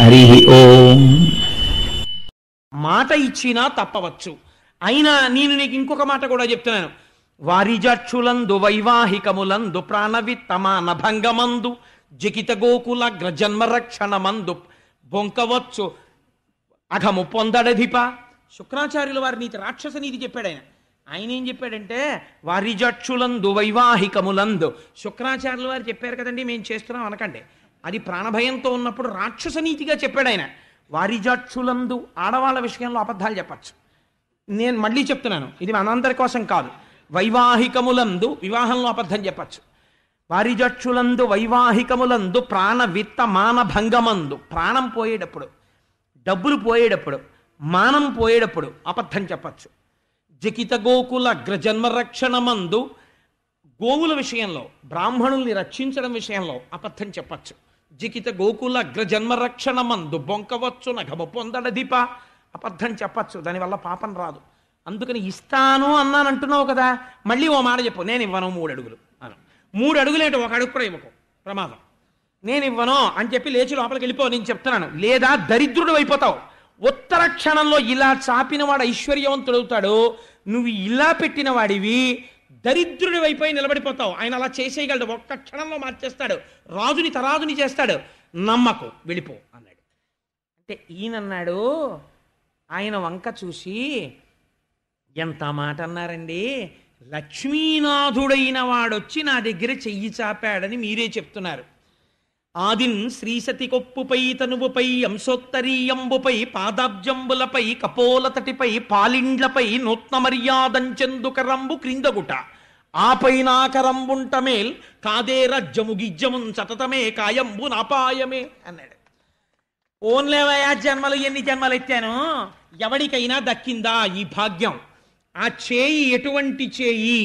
హరి ఓం మాట ఇచ్చినా తప్పవచ్చు అయినా నేను నీకు ఇంకొక మాట కూడా చెప్తున్నాను వారిజక్షులందు వైవాహికములందు ప్రాణవిత్తమాన భంగమందు జికిత గోకుల గ్రజన్మ మందు బొంకవచ్చు అఘము పొందడధిప శుక్రాచార్యుల వారి నీతి రాక్షస నీతి చెప్పాడు ఆయన ఆయన ఏం చెప్పాడంటే వారిజక్షులందు వైవాహికములందు శుక్రాచార్యుల వారు చెప్పారు కదండి మేము చేస్తున్నాం అనకండి అది ప్రాణభయంతో ఉన్నప్పుడు రాక్షస నీతిగా చెప్పాడు ఆయన వారిజాక్షులందు ఆడవాళ్ళ విషయంలో అబద్ధాలు చెప్పచ్చు నేను మళ్ళీ చెప్తున్నాను ఇది మనందరి కోసం కాదు వైవాహికములందు వివాహంలో అబద్ధం చెప్పచ్చు వారిజక్షులందు వైవాహికములందు ప్రాణ విత్త మాన భంగమందు ప్రాణం పోయేటప్పుడు డబ్బులు పోయేటప్పుడు మానం పోయేటప్పుడు అబద్ధం చెప్పచ్చు జకిత గోకుల గ్రజన్మ రక్షణమందు గోవుల విషయంలో బ్రాహ్మణుల్ని రక్షించడం విషయంలో అబద్ధం చెప్పచ్చు జికిత గోకుల రక్షణ మందు బొంకవచ్చు నగమ దీప అబద్ధం చెప్పచ్చు దానివల్ల పాపం రాదు అందుకని ఇస్తాను అన్నాను అంటున్నావు కదా మళ్ళీ ఓ మాట చెప్పు నేను ఇవ్వను మూడు అడుగులు అను మూడు అడుగులేంటి ఒక అడుగు కూడా ఇవ్వకు ప్రమాదం నేను ఇవ్వను అని చెప్పి లేచి లోపలికి వెళ్ళిపో నేను చెప్తున్నాను లేదా దరిద్రుడు అయిపోతావు ఉత్తర క్షణంలో ఇలా చాపినవాడు ఐశ్వర్యవంతుడవుతాడు నువ్వు ఇలా పెట్టిన వాడివి దరిద్రుడి వైపై నిలబడిపోతావు ఆయన అలా చేసేయగలడు ఒక్క క్షణంలో మార్చేస్తాడు రాజుని తరాజుని చేస్తాడు నమ్మకు వెళ్ళిపో అన్నాడు అంటే ఈయనన్నాడు ఆయన వంక చూసి ఎంత మాట అన్నారండి లక్ష్మీనాథుడైన వాడొచ్చి నా దగ్గర చెయ్యి చాపాడని మీరే చెప్తున్నారు ఆదిన్ శ్రీసతి కొప్పుపై తనువుపై అంశోత్తరీయంబుపై పాదాబ్జంబులపై కపోలతటిపై పాలిండ్లపై నూత్న మర్యాదంచెందుకరంబు క్రిందగుట ఆపైనాకరంబుంటమేల్ కాదేరజ్జము సతతమే కాయంబు నాపాయమే అన్నాడు ఓన్లేవయా జన్మలు ఎన్ని జన్మలు ఎత్తాను ఎవడికైనా దక్కిందా ఈ భాగ్యం ఆ చేయి ఎటువంటి చేయి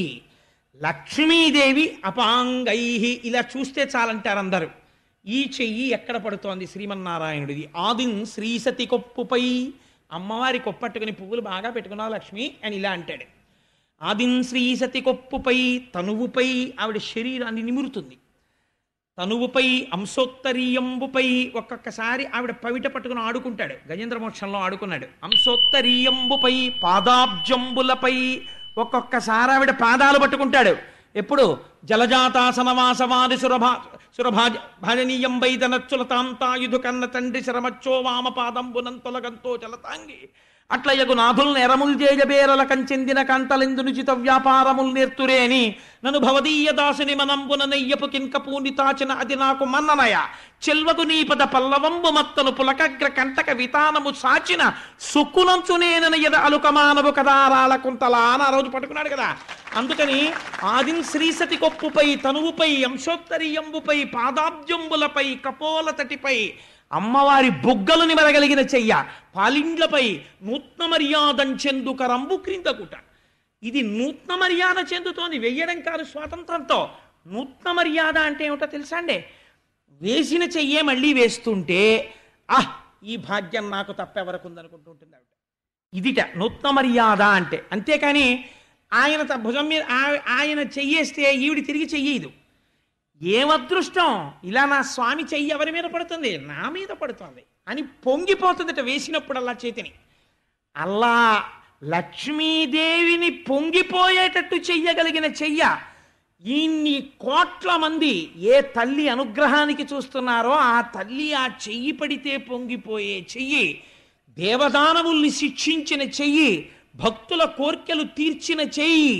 లక్ష్మీదేవి అపాంగై ఇలా చూస్తే చాలంటారు అందరు ఈ చెయ్యి ఎక్కడ పడుతోంది శ్రీమన్నారాయణుడిది ఆదిం శ్రీసతి కొప్పుపై అమ్మవారి కొప్పట్టుకుని పువ్వులు బాగా పెట్టుకున్నావు లక్ష్మి అని ఇలా అంటాడు సతి కొప్పుపై తనువుపై ఆవిడ శరీరాన్ని నిమురుతుంది తనువుపై అంశోత్తరీయంబుపై ఒక్కొక్కసారి ఆవిడ పవిట పట్టుకుని ఆడుకుంటాడు గజేంద్ర మోక్షంలో ఆడుకున్నాడు అంశోత్తరీయంబుపై పాదాబ్జంబులపై ఒక్కొక్కసారి ఆవిడ పాదాలు పట్టుకుంటాడు ఎప్పుడు జలజాతాసనవాసవాది సురభా సురభా భాజనీయం వైదనచ్చులతాంతాయుధు కన్న తండ్రి శరమచ్చో వామపాదంబునంతొలగంతో జలతాంగి అట్లయ్యకు నాథుల్ నెరముల్ జేజబేరల కంచెందిన కంటలెందునుచిత వ్యాపారముల్ నేర్తురేని నను నన్ను భవదీయ దాసుని మనంబున నెయ్యపు కింకపూని తాచిన అది నాకు మన్ననయ చెల్వకు నీపద పల్లవంబు మత్తను పులకగ్ర కంటక వితానము సాచిన సుక్కునంచునేనని ఎద అలుకమానవు కదారాల కుంతలా అని ఆ రోజు పట్టుకున్నాడు కదా అందుకని ఆదిన్ శ్రీసతి కొప్పుపై తనువుపై అంశోత్తరీయంబుపై పాదాబ్జంబులపై తటిపై అమ్మవారి బుగ్గలు నిమరగలిగిన చెయ్య పాలిండ్లపై నూత్న మర్యాదం చెందు కరంబు క్రిందకుట ఇది నూత్న మర్యాద చెందుతోంది వెయ్యడం కాదు స్వాతంత్రంతో నూత్న మర్యాద అంటే ఏమిటో తెలుసా అండి వేసిన చెయ్యే మళ్ళీ వేస్తుంటే ఆహ్ ఈ భాగ్యం నాకు తప్పెవరకు ఉందనుకుంటూ ఆవిడ ఇదిట నూత్న మర్యాద అంటే అంతేకాని ఆయన భుజం మీద ఆయన చెయ్యేస్తే ఈవిడి తిరిగి చెయ్యదు ఏమదృష్టం ఇలా నా స్వామి చెయ్యి ఎవరి మీద పడుతుంది నా మీద పడుతుంది అని పొంగిపోతుందట వేసినప్పుడల్లా చేతిని అల్లా లక్ష్మీదేవిని పొంగిపోయేటట్టు చెయ్యగలిగిన చెయ్య ఇన్ని కోట్ల మంది ఏ తల్లి అనుగ్రహానికి చూస్తున్నారో ఆ తల్లి ఆ చెయ్యి పడితే పొంగిపోయే చెయ్యి దేవదానవుల్ని శిక్షించిన చెయ్యి భక్తుల కోర్కెలు తీర్చిన చెయ్యి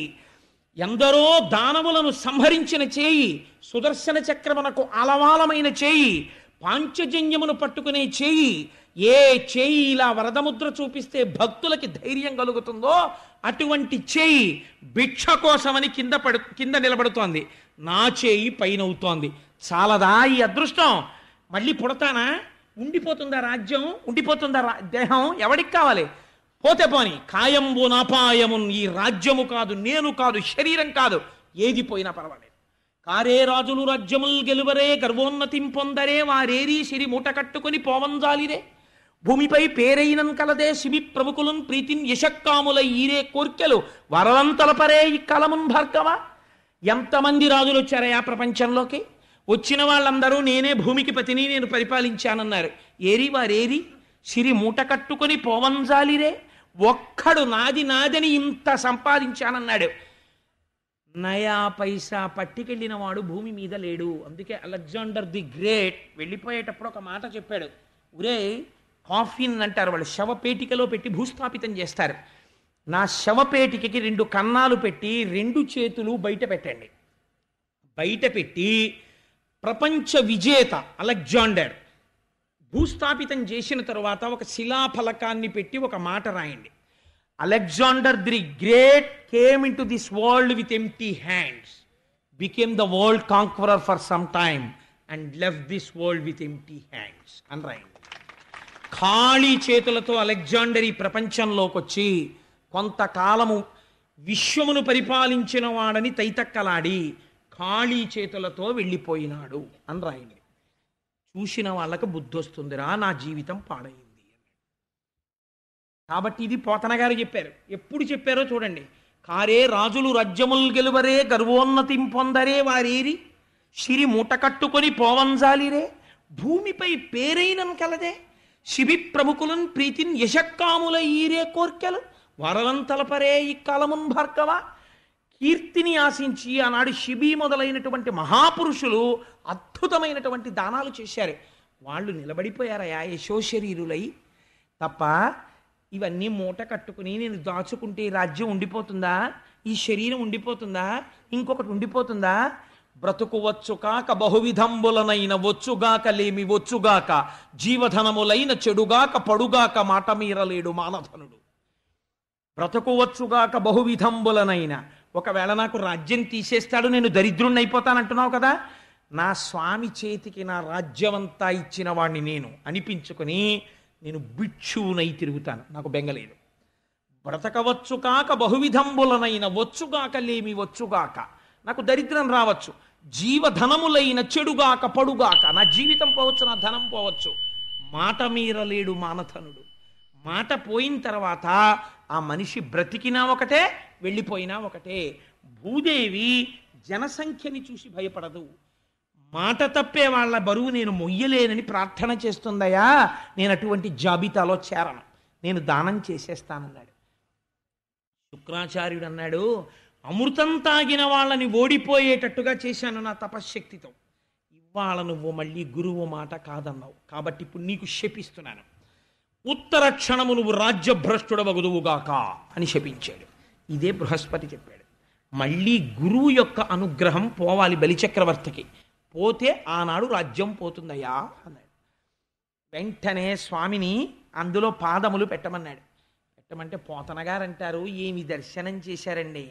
ఎందరో దానములను సంహరించిన చేయి సుదర్శన చక్రమునకు అలవాలమైన చేయి పాంచజన్యమును పట్టుకునే చేయి ఏ చేయి ఇలా వరదముద్ర చూపిస్తే భక్తులకి ధైర్యం కలుగుతుందో అటువంటి చేయి భిక్ష కోసమని కింద పడు కింద నిలబడుతోంది నా చేయి పైన అవుతోంది చాలదా ఈ అదృష్టం మళ్ళీ పుడతానా ఉండిపోతుందా రాజ్యం ఉండిపోతుందా దేహం ఎవడికి కావాలి పోతే పోని కాయంబు నాపాయమున్ ఈ రాజ్యము కాదు నేను కాదు శరీరం కాదు ఏది పోయినా పర్వాలేదు కారే రాజులు రాజ్యముల్ గెలువరే గర్వోన్నతిం పొందరే వారేరి సిరి మూట కట్టుకుని పోవంజాలిరే భూమిపై పేరైనం కలదే శివి ప్రముఖులం ప్రీతిన్ యశక్కాముల ఈరే కోర్కెలు వరలంతలపరే ఈ కలమున్ భర్గవ ఎంతమంది రాజులు వచ్చారయా ప్రపంచంలోకి వచ్చిన వాళ్ళందరూ నేనే భూమికి పతిని నేను పరిపాలించానన్నారు ఏరి వారేరి సిరి మూట కట్టుకొని పోవంజాలిరే ఒక్కడు నాది నాదని ఇంత సంపాదించానన్నాడు నయా పైసా పట్టుకెళ్ళిన వాడు భూమి మీద లేడు అందుకే అలెగ్జాండర్ ది గ్రేట్ వెళ్ళిపోయేటప్పుడు ఒక మాట చెప్పాడు ఉరే కాఫీన్ అంటారు వాళ్ళు శవపేటికలో పెట్టి భూస్థాపితం చేస్తారు నా శవపేటికకి రెండు కన్నాలు పెట్టి రెండు చేతులు బయట పెట్టండి బయట పెట్టి ప్రపంచ విజేత అలెగ్జాండర్ భూస్థాపితం చేసిన తరువాత ఒక శిలాఫలకాన్ని పెట్టి ఒక మాట రాయండి Alexander the great came into this world with empty hands became the world conqueror for some time and left this world with empty hands అని రాయండి ఖాళీ చేతులతో అలెగ్జాండర్ ఈ ప్రపంచంలోకి వచ్చి కొంతకాలము విశ్వమును పరిపాలించిన వాడని తైతక్కలాడి ఖాళీ చేతులతో వెళ్ళిపోయినాడు అని రాయండి చూసిన వాళ్ళకు బుద్ధి వస్తుందిరా నా జీవితం పాడైంది కాబట్టి ఇది పోతన గారు చెప్పారు ఎప్పుడు చెప్పారో చూడండి కారే రాజులు రజ్యముల్ గెలువరే గర్వోన్నతి పొందరే వారేరి సిరి మూట కట్టుకొని పోవంజాలిరే భూమిపై పేరైనం కలదే శిబి ప్రముఖులన్ ప్రీతిన్ యశక్కాముల ఈరే కోర్కెలు వరలం తలపరే ఈ కాలమున్ భార్గవా కీర్తిని ఆశించి ఆనాడు శిబి మొదలైనటువంటి మహాపురుషులు అద్భుతమైనటువంటి దానాలు చేశారు వాళ్ళు నిలబడిపోయారయా యశోశరీరులై తప్ప ఇవన్నీ మూట కట్టుకుని నేను దాచుకుంటే రాజ్యం ఉండిపోతుందా ఈ శరీరం ఉండిపోతుందా ఇంకొకటి ఉండిపోతుందా బ్రతుకు వచ్చు కాక బహువిధంబులనైన వచ్చుగాక లేమి వచ్చుగాక జీవధనములైన చెడుగాక పడుగాక మాట మీరలేడు మానధనుడు బ్రతుకువచ్చుగాక బహువిధంబులనైన ఒకవేళ నాకు రాజ్యం తీసేస్తాడు నేను దరిద్రుణ్ణి అయిపోతానంటున్నావు కదా నా స్వామి చేతికి నా రాజ్యమంతా ఇచ్చిన వాణ్ణి నేను అనిపించుకొని నేను భిక్షువునై తిరుగుతాను నాకు బెంగలేదు బ్రతకవచ్చు కాక బహువిధంబులనైన వచ్చుగాక లేమి వచ్చుగాక నాకు దరిద్రం రావచ్చు జీవధనములైన చెడుగాక పడుగాక నా జీవితం పోవచ్చు నా ధనం పోవచ్చు మాట మీరలేడు మానధనుడు మాట పోయిన తర్వాత ఆ మనిషి బ్రతికినా ఒకటే వెళ్ళిపోయినా ఒకటే భూదేవి జనసంఖ్యని చూసి భయపడదు మాట తప్పే వాళ్ళ బరువు నేను మొయ్యలేనని ప్రార్థన చేస్తుందయా నేను అటువంటి జాబితాలో చేరను నేను దానం చేసేస్తానన్నాడు శుక్రాచార్యుడు అన్నాడు అమృతం తాగిన వాళ్ళని ఓడిపోయేటట్టుగా చేశాను నా తపశ్శక్తితో ఇవాళ నువ్వు మళ్ళీ గురువు మాట కాదన్నావు కాబట్టి ఇప్పుడు నీకు శపిస్తున్నాను ఉత్తర క్షణము నువ్వు రాజ్యభ్రష్టుడవగుదువుగాక అని శపించాడు ఇదే బృహస్పతి చెప్పాడు మళ్ళీ గురువు యొక్క అనుగ్రహం పోవాలి బలిచక్రవర్తికి పోతే ఆనాడు రాజ్యం పోతుందయ్యా అన్నాడు వెంటనే స్వామిని అందులో పాదములు పెట్టమన్నాడు పెట్టమంటే పోతనగారంటారు ఏమి దర్శనం చేశారండి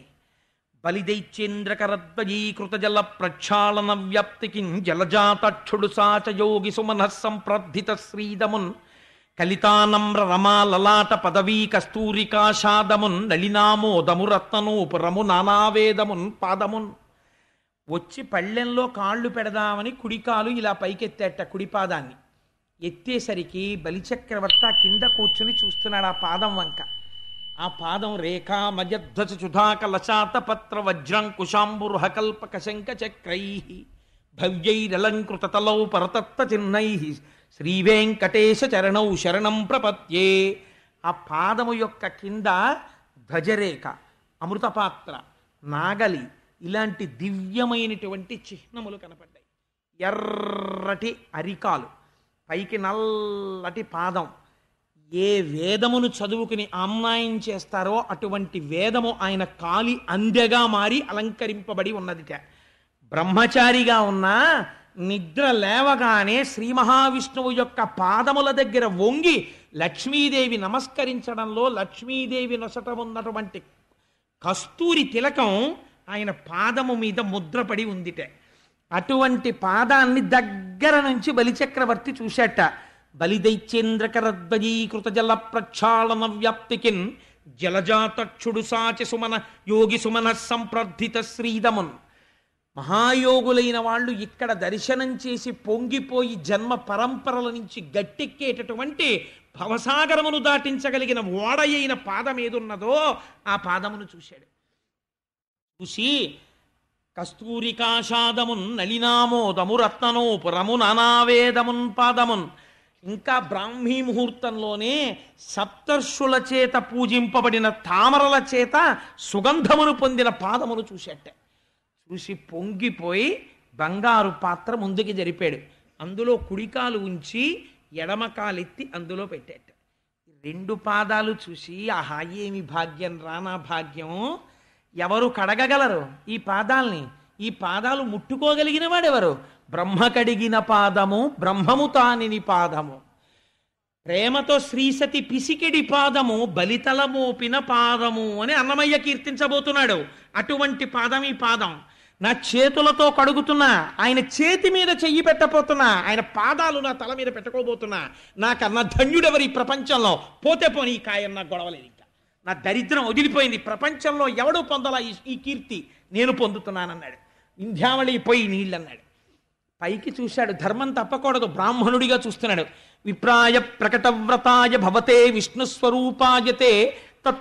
బలిదైచ్చేంద్రకరద్వయీకృత జల ప్రక్షాళన వ్యాప్తికి జలజాతక్షుడు సాచయోగి సుమనః సంప్రద్ధిత శ్రీదమున్ కలితానమ్ర రమా లలాట పదవీ కస్తూరికాషాదమున్ నళినామోదము రము నానావేదమున్ పాదమున్ వచ్చి పళ్ళెంలో కాళ్ళు పెడదామని కుడికాలు ఇలా పైకెత్తేట కుడిపాదాన్ని ఎత్తేసరికి బలిచక్రవర్త కింద కూర్చుని చూస్తున్నాడు ఆ పాదం వంక ఆ పాదం రేఖా మధ్యధ్వజ చుధాక లశాతపత్ర వజ్రంకుశాంబురుహకల్పక శంఖ చక్రై భవ్యైరలంకృతతలౌ పరతత్త చిహ్నై వెంకటేశ చరణౌ శరణం ప్రపత్యే ఆ పాదము యొక్క కింద ధ్వజరేఖ అమృతపాత్ర నాగలి ఇలాంటి దివ్యమైనటువంటి చిహ్నములు కనపడ్డాయి ఎర్రటి అరికాలు పైకి నల్లటి పాదం ఏ వేదమును చదువుకుని ఆమ్నాయం చేస్తారో అటువంటి వేదము ఆయన కాలి అందెగా మారి అలంకరింపబడి ఉన్నదిట బ్రహ్మచారిగా ఉన్నా నిద్ర లేవగానే శ్రీ మహావిష్ణువు యొక్క పాదముల దగ్గర వంగి లక్ష్మీదేవి నమస్కరించడంలో లక్ష్మీదేవి నొసట ఉన్నటువంటి కస్తూరి తిలకం ఆయన పాదము మీద ముద్రపడి ఉందిటే అటువంటి పాదాన్ని దగ్గర నుంచి బలిచక్రవర్తి చూశాట బలిదైత్యేంద్రకరద్వయీకృత జల ప్రక్షాళన వ్యాప్తికిన్ జలజాతక్షుడు సాచి సుమన యోగి సుమన సంప్రద్ధిత శ్రీదమున్ మహాయోగులైన వాళ్ళు ఇక్కడ దర్శనం చేసి పొంగిపోయి జన్మ పరంపరల నుంచి గట్టెక్కేటటువంటి భవసాగరమును దాటించగలిగిన ఓడయైన పాదం ఏదున్నదో ఆ పాదమును చూశాడు చూసి కస్తూరికాషాదమున్ నళినామోదము రత్ననోపురము నానావేదమున్ పాదమున్ ఇంకా బ్రాహ్మీ ముహూర్తంలోనే సప్తర్షుల చేత పూజింపబడిన తామరల చేత సుగంధమును పొందిన పాదమును చూసేట్టే చూసి పొంగిపోయి బంగారు పాత్ర ముందుకి జరిపాడు అందులో కుడికాలు ఉంచి ఎడమకాలెత్తి అందులో పెట్టాడు రెండు పాదాలు చూసి ఆహా ఏమి భాగ్యం రానా భాగ్యం ఎవరు కడగగలరు ఈ పాదాల్ని ఈ పాదాలు ముట్టుకోగలిగిన వాడెవరు బ్రహ్మ కడిగిన పాదము బ్రహ్మము తానిని పాదము ప్రేమతో శ్రీసతి పిసికిడి పాదము బలితల మోపిన పాదము అని అన్నమయ్య కీర్తించబోతున్నాడు అటువంటి పాదం ఈ పాదం నా చేతులతో కడుగుతున్నా ఆయన చేతి మీద చెయ్యి పెట్టబోతున్నా ఆయన పాదాలు నా తల మీద పెట్టుకోబోతున్నా నాకన్నా ధన్యుడెవరి ప్రపంచంలో పోతే పోని ఈ కాయం నా గొడవలేదు ఇంకా నా దరిద్రం వదిలిపోయింది ప్రపంచంలో ఎవడు పొందలా ఈ కీర్తి నేను పొందుతున్నానన్నాడు ఇంధ్యావళి పోయి నీళ్ళన్నాడు పైకి చూశాడు ధర్మం తప్పకూడదు బ్రాహ్మణుడిగా చూస్తున్నాడు విప్రాయ ప్రకటవ్రతాయ భవతే విష్ణుస్వరూపాయతే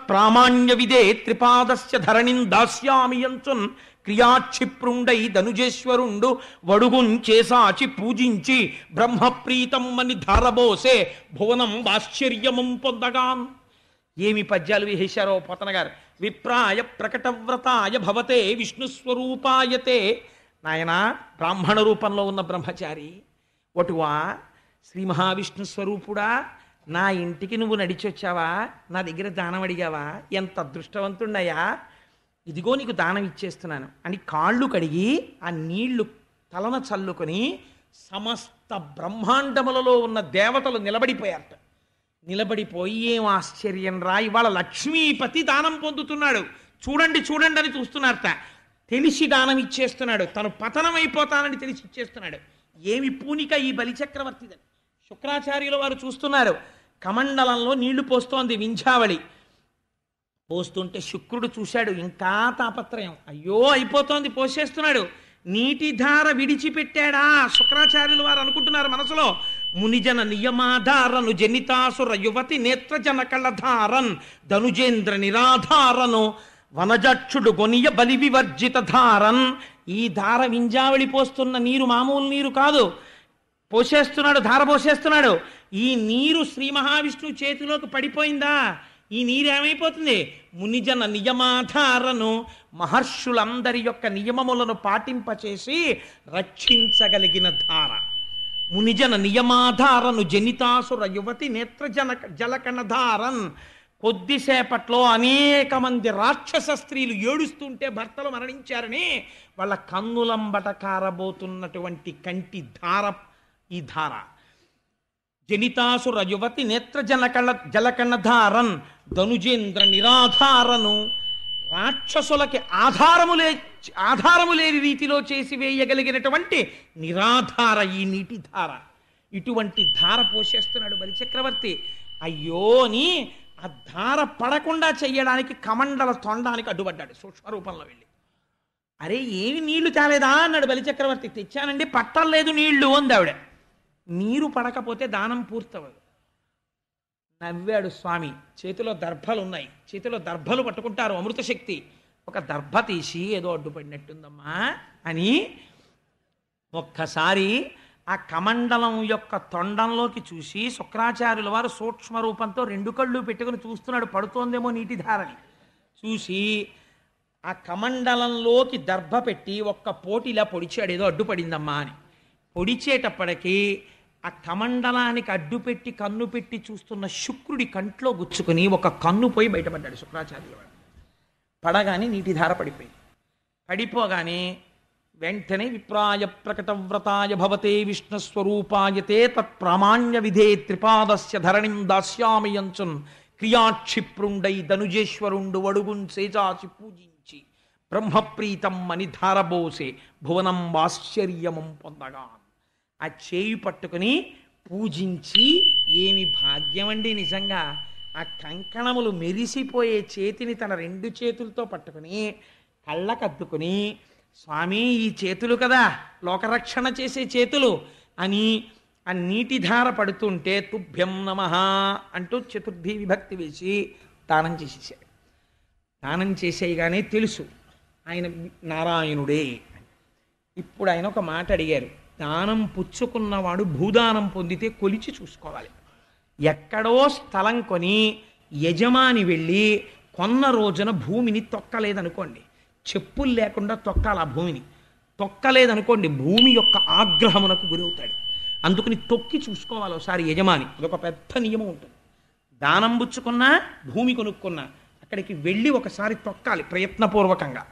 ప్రామాణ్య విదే త్రిపాదస్య ధరణిం దాస్యామి యంచున్ క్రియాక్షిప్రుండై ధనుజేశ్వరుండు వడుగుంచేసాచి పూజించి బ్రహ్మప్రీతమ్మని ధారబోసే భువనం ఆశ్చర్యమం పొందగాం ఏమి పద్యాలు విహేశారో పోతన గారు విప్రాయ ప్రకటవ్రతాయ భవతే విష్ణుస్వరూపాయతే నాయన బ్రాహ్మణ రూపంలో ఉన్న బ్రహ్మచారి ఒటువా శ్రీ మహావిష్ణు స్వరూపుడా నా ఇంటికి నువ్వు నడిచొచ్చావా నా దగ్గర దానం అడిగావా ఎంత అదృష్టవంతుండయా ఇదిగో నీకు దానం ఇచ్చేస్తున్నాను అని కాళ్ళు కడిగి ఆ నీళ్లు తలన చల్లుకొని సమస్త బ్రహ్మాండములలో ఉన్న దేవతలు నిలబడిపోయారట నిలబడిపోయి ఏం ఆశ్చర్యం రా ఇవాళ లక్ష్మీపతి దానం పొందుతున్నాడు చూడండి చూడండి అని చూస్తున్నారట తెలిసి దానం ఇచ్చేస్తున్నాడు తను పతనం అయిపోతానని తెలిసి ఇచ్చేస్తున్నాడు ఏమి పూనిక ఈ బలిచక్రవర్తిదని శుక్రాచార్యుల వారు చూస్తున్నారు కమండలంలో నీళ్లు పోస్తోంది వింఛావళి పోస్తుంటే శుక్రుడు చూశాడు ఇంకా తాపత్రయం అయ్యో అయిపోతోంది పోసేస్తున్నాడు నీటి ధార విడిచిపెట్టాడా శుక్రాచార్యులు వారు అనుకుంటున్నారు మనసులో మునిజన నియమాధారను జనితాసుర యువతి నేత్రజన కళధారన్ ధనుజేంద్ర నిరాధారను వనజక్షుడు గొనియ బలి వివర్జిత ధారన్ ఈ ధార వింజావళి పోస్తున్న నీరు మామూలు నీరు కాదు పోసేస్తున్నాడు ధార పోసేస్తున్నాడు ఈ నీరు శ్రీ మహావిష్ణువు చేతిలోకి పడిపోయిందా ఈ నీరేమైపోతుంది మునిజన నియమాధారను మహర్షులందరి యొక్క నియమములను పాటింపచేసి రక్షించగలిగిన ధార మునిజన నియమాధారను జనితాసుర యువతి నేత్రజన జలకణధారన్ ధారన్ కొద్దిసేపట్లో అనేక మంది రాక్షస స్త్రీలు ఏడుస్తుంటే భర్తలు మరణించారని వాళ్ళ కన్నులంబట కారబోతున్నటువంటి కంటి ధార ఈ ధార జనితాసుర యువతి నేత్ర జనకళ జలకణధారన్ ధనుజేంద్ర నిరాధారను రాక్షసులకి ఆధారములే ఆధారము లేని రీతిలో చేసి వేయగలిగినటువంటి నిరాధార ఈ నీటి ధార ఇటువంటి ధార పోషేస్తున్నాడు బలిచక్రవర్తి అయ్యో అని ఆ ధార పడకుండా చెయ్యడానికి కమండల తొండానికి అడ్డుపడ్డాడు సూక్ష్మరూపంలో వెళ్ళి అరే ఏమి నీళ్లు తేలేదా అన్నాడు బలిచక్రవర్తి తెచ్చానండి పట్టలేదు నీళ్లు అంది ఆవిడ నీరు పడకపోతే దానం పూర్తవదు నవ్వాడు స్వామి చేతిలో దర్భలు ఉన్నాయి చేతిలో దర్భలు పట్టుకుంటారు అమృతశక్తి ఒక దర్భ తీసి ఏదో అడ్డుపడినట్టుందమ్మా అని ఒక్కసారి ఆ కమండలం యొక్క తొండంలోకి చూసి శుక్రాచార్యుల వారు సూక్ష్మ రూపంతో రెండు కళ్ళు పెట్టుకుని చూస్తున్నాడు పడుతోందేమో నీటి ధారని చూసి ఆ కమండలంలోకి దర్భ పెట్టి ఒక్క పోటీలా పొడిచాడు ఏదో అడ్డుపడిందమ్మా అని పొడిచేటప్పటికీ ఆ కమండలానికి అడ్డుపెట్టి కన్ను పెట్టి చూస్తున్న శుక్రుడి కంట్లో గుచ్చుకుని ఒక కన్ను పోయి బయటపడ్డాడు శుక్రాచార్యుల వాడు పడగానే నీటి ధార పడిపోయింది పడిపోగానే వెంటనే విప్రాయ ప్రకట వ్రతాయ భవతే విష్ణుస్వరూపాయతే తత్ప్రామాణ్య విధే త్రిపాదస్య ధరణిం దాస్యామయంచున్ క్రియాక్షిప్రుండై ధనుజేశ్వరుండు వడుగున్ సేజాచి పూజించి బ్రహ్మప్రీతం ధారబోసే భువనం ఆశ్చర్యమం పొందగా ఆ చేయి పట్టుకుని పూజించి ఏమి భాగ్యం అండి నిజంగా ఆ కంకణములు మెరిసిపోయే చేతిని తన రెండు చేతులతో పట్టుకుని కళ్ళకద్దుకుని స్వామి ఈ చేతులు కదా లోకరక్షణ చేసే చేతులు అని ఆ నీటి ధార పడుతుంటే తుభ్యం నమ అంటూ చతుర్థి విభక్తి వేసి దానం చేసేసాడు దానం చేసేయగానే తెలుసు ఆయన నారాయణుడే ఇప్పుడు ఆయన ఒక మాట అడిగారు దానం పుచ్చుకున్నవాడు భూదానం పొందితే కొలిచి చూసుకోవాలి ఎక్కడో స్థలం కొని యజమాని వెళ్ళి కొన్న రోజున భూమిని తొక్కలేదనుకోండి చెప్పులు లేకుండా తొక్కాలి ఆ భూమిని తొక్కలేదనుకోండి భూమి యొక్క ఆగ్రహమునకు గురవుతాడు అందుకని తొక్కి చూసుకోవాలి ఒకసారి యజమాని అదొక పెద్ద నియమం ఉంటుంది దానం పుచ్చుకున్నా భూమి కొనుక్కున్నా అక్కడికి వెళ్ళి ఒకసారి తొక్కాలి ప్రయత్నపూర్వకంగా